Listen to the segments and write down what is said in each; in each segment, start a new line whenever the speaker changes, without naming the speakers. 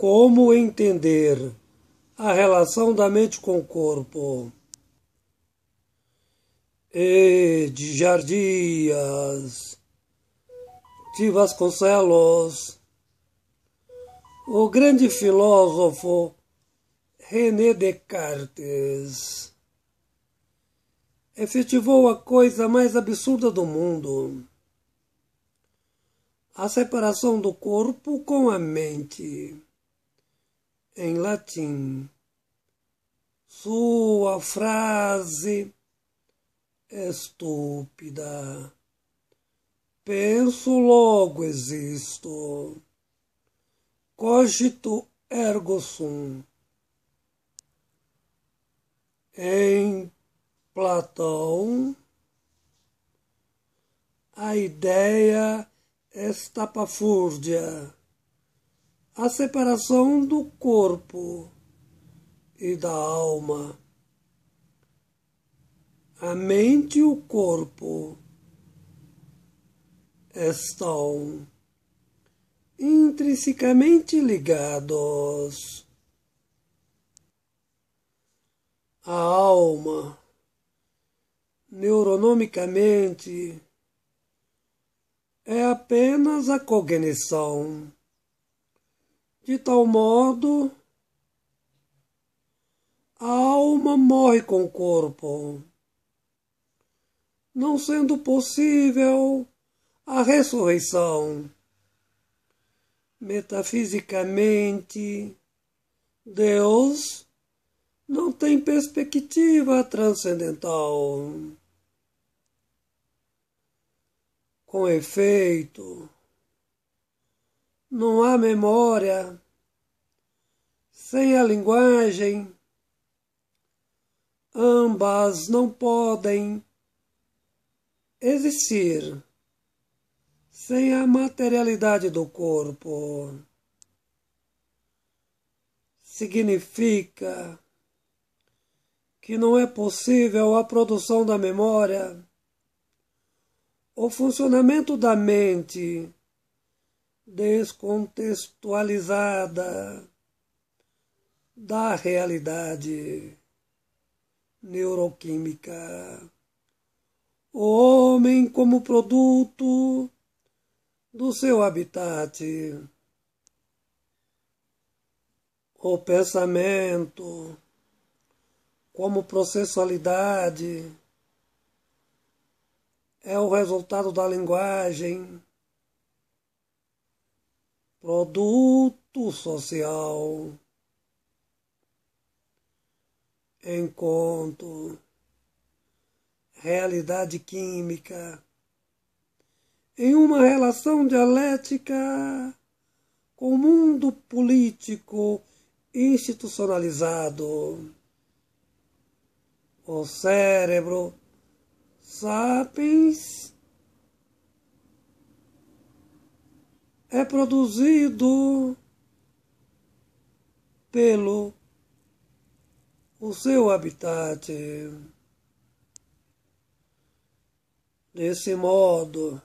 Como entender a relação da mente com o corpo? E de Jardias, de Vasconcelos, o grande filósofo René Descartes efetivou a coisa mais absurda do mundo: a separação do corpo com a mente em latim. Sua frase é estúpida. Penso, logo existo. Cogito ergo sum. Em Platão, a ideia é estapafúrdia a separação do corpo e da alma. A mente e o corpo estão intrinsecamente ligados. A alma, neuronomicamente, é apenas a cognição de tal modo, a alma morre com o corpo, não sendo possível a ressurreição. Metafisicamente, Deus não tem perspectiva transcendental. Com efeito, não há memória sem a linguagem, ambas não podem existir sem a materialidade do corpo. Significa que não é possível a produção da memória, o funcionamento da mente descontextualizada da realidade neuroquímica. O homem como produto do seu habitat. O pensamento como processualidade é o resultado da linguagem, produto social encontro, realidade química, em uma relação dialética com o mundo político institucionalizado. O cérebro sapiens é produzido pelo o seu habitat. Desse modo,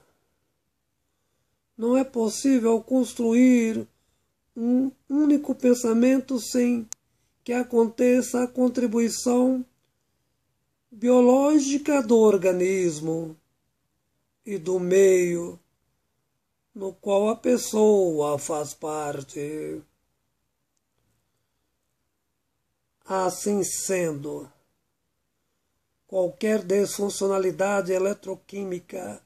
não é possível construir um único pensamento sem que aconteça a contribuição biológica do organismo e do meio no qual a pessoa faz parte. Assim sendo, qualquer desfuncionalidade eletroquímica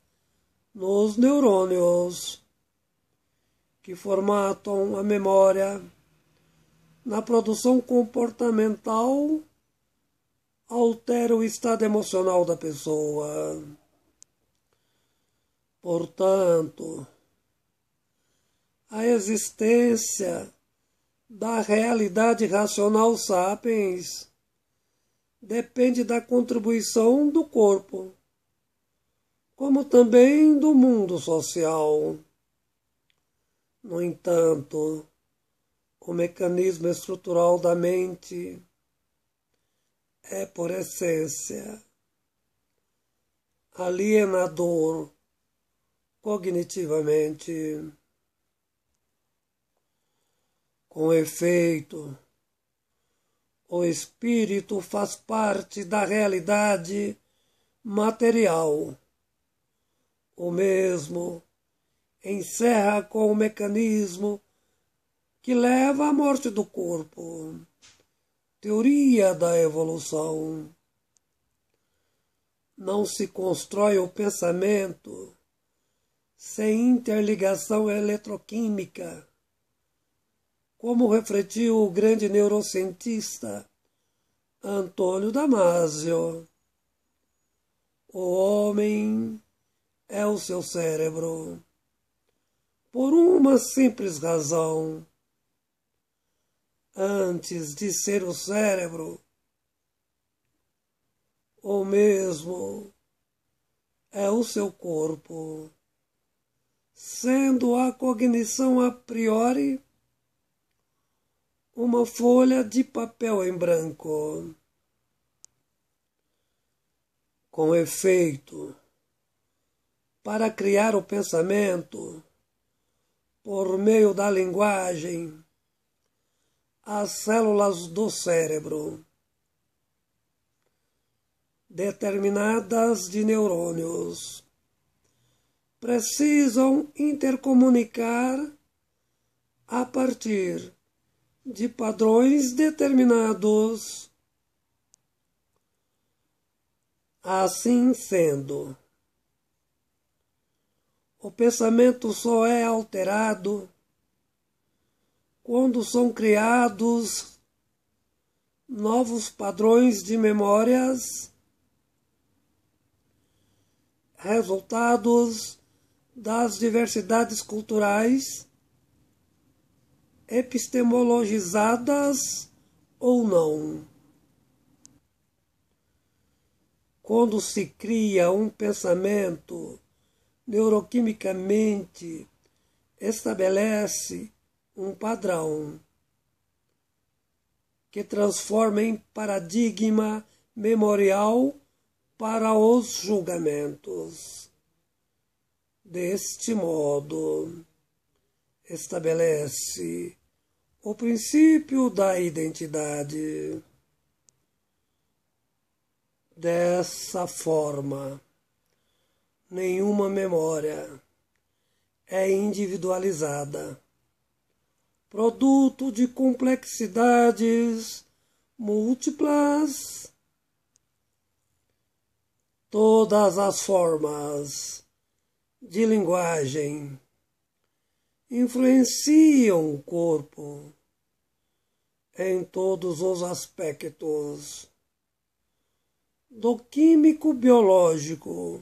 nos neurônios que formatam a memória na produção comportamental altera o estado emocional da pessoa. Portanto, a existência da realidade racional sapiens depende da contribuição do corpo, como também do mundo social. No entanto, o mecanismo estrutural da mente é, por essência, alienador cognitivamente. Com efeito, o espírito faz parte da realidade material. O mesmo encerra com o mecanismo que leva à morte do corpo. Teoria da evolução. Não se constrói o pensamento sem interligação eletroquímica como refletiu o grande neurocientista Antônio Damasio. O homem é o seu cérebro, por uma simples razão. Antes de ser o cérebro, o mesmo é o seu corpo, sendo a cognição a priori uma folha de papel em branco. Com efeito, para criar o pensamento, por meio da linguagem, as células do cérebro, determinadas de neurônios, precisam intercomunicar a partir de padrões determinados. Assim sendo, o pensamento só é alterado quando são criados novos padrões de memórias, resultados das diversidades culturais epistemologizadas ou não. Quando se cria um pensamento neuroquimicamente estabelece um padrão que transforma em paradigma memorial para os julgamentos. Deste modo, estabelece o princípio da identidade. Dessa forma, nenhuma memória é individualizada, produto de complexidades múltiplas. Todas as formas de linguagem influenciam o corpo em todos os aspectos. Do químico biológico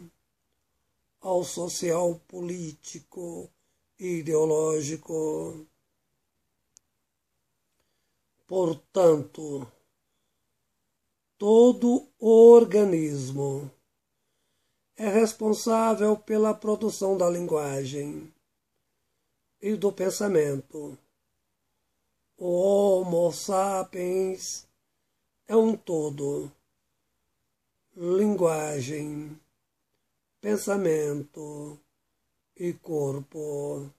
ao social político ideológico. Portanto, todo o organismo é responsável pela produção da linguagem e do pensamento. O Homo sapiens é um todo. Linguagem, pensamento e corpo.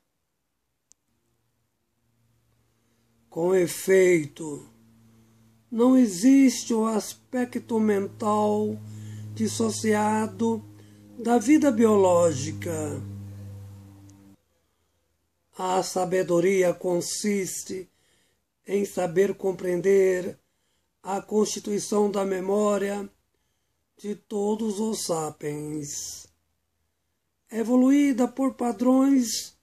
Com efeito, não existe o aspecto mental dissociado da vida biológica a sabedoria consiste em saber compreender a constituição da memória de todos os sapiens, evoluída por padrões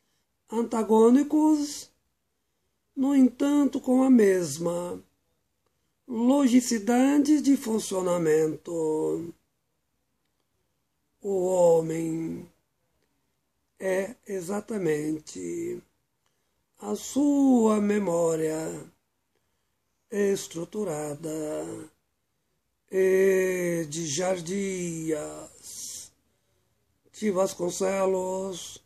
antagônicos, no entanto, com a mesma logicidade de funcionamento. O homem é exatamente a sua memória estruturada e de Jardias de Vasconcelos